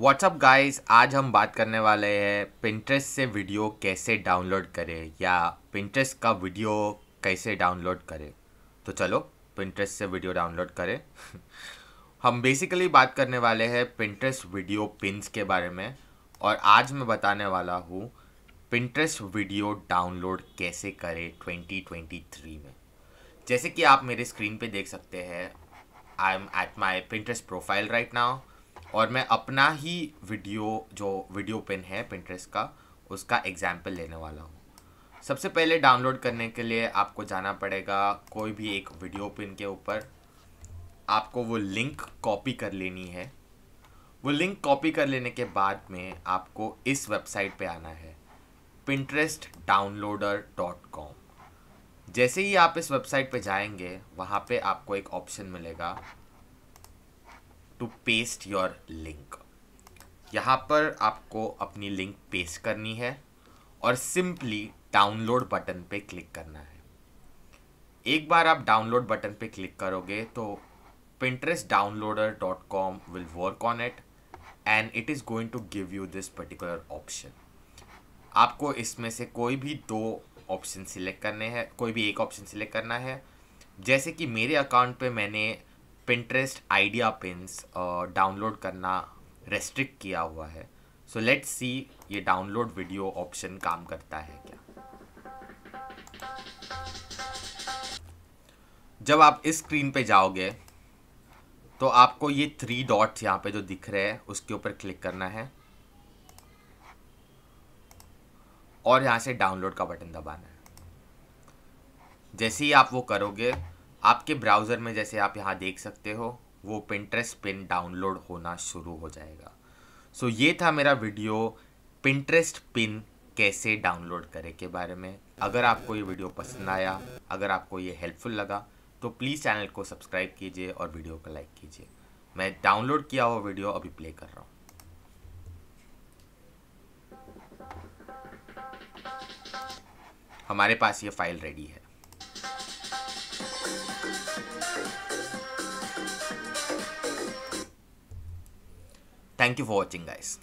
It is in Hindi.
व्हाट्सअप गाइस आज हम बात करने वाले हैं पिंट्रेस से वीडियो कैसे डाउनलोड करें या पिंट्रेस का वीडियो कैसे डाउनलोड करें तो चलो पिंट्रेस्ट से वीडियो डाउनलोड करें हम बेसिकली बात करने वाले हैं पिंट्रेस्ट वीडियो पिंस के बारे में और आज मैं बताने वाला हूँ पिंट्रेस्ट वीडियो डाउनलोड कैसे करें ट्वेंटी में जैसे कि आप मेरे स्क्रीन पर देख सकते हैं I am at my Pinterest profile right now और मैं अपना ही वीडियो जो वीडियो पिन है पिंट्रेस का उसका एग्जाम्पल लेने वाला हूँ सबसे पहले डाउनलोड करने के लिए आपको जाना पड़ेगा कोई भी एक वीडियो पिन के ऊपर आपको वो लिंक कॉपी कर लेनी है वो लिंक कॉपी कर लेने के बाद में आपको इस वेबसाइट पे आना है पिंट्रेस्ट डाउनलोडर डॉट कॉम जैसे ही आप इस वेबसाइट पे जाएंगे वहाँ पे आपको एक ऑप्शन मिलेगा टू पेस्ट योर लिंक यहाँ पर आपको अपनी लिंक पेस्ट करनी है और सिंपली डाउनलोड बटन पे क्लिक करना है एक बार आप डाउनलोड बटन पे क्लिक करोगे तो downloader dot com will work on it and it is going to give you this particular option आपको इसमें से कोई भी दो ऑप्शन सिलेक्ट करने हैं कोई भी एक ऑप्शन सिलेक्ट करना है जैसे कि मेरे अकाउंट पे मैंने पिंटरेस्ट आइडिया पिंस डाउनलोड करना रेस्ट्रिक्ट किया हुआ है सो लेट्स सी ये डाउनलोड वीडियो ऑप्शन काम करता है क्या जब आप इस स्क्रीन पे जाओगे तो आपको ये थ्री डॉट्स यहाँ पे जो दिख रहे हैं उसके ऊपर क्लिक करना है और यहाँ से डाउनलोड का बटन दबाना है जैसे ही आप वो करोगे आपके ब्राउज़र में जैसे आप यहाँ देख सकते हो वो पिंट्रेस पिन डाउनलोड होना शुरू हो जाएगा सो so, ये था मेरा वीडियो पिंट्रेस्ट पिन कैसे डाउनलोड करें के बारे में अगर आपको ये वीडियो पसंद आया अगर आपको ये हेल्पफुल लगा तो प्लीज़ चैनल को सब्सक्राइब कीजिए और वीडियो को लाइक कीजिए मैं डाउनलोड किया हुआ वीडियो अभी प्ले कर रहा हूँ हमारे पास ये फाइल रेडी है Thank you for watching guys.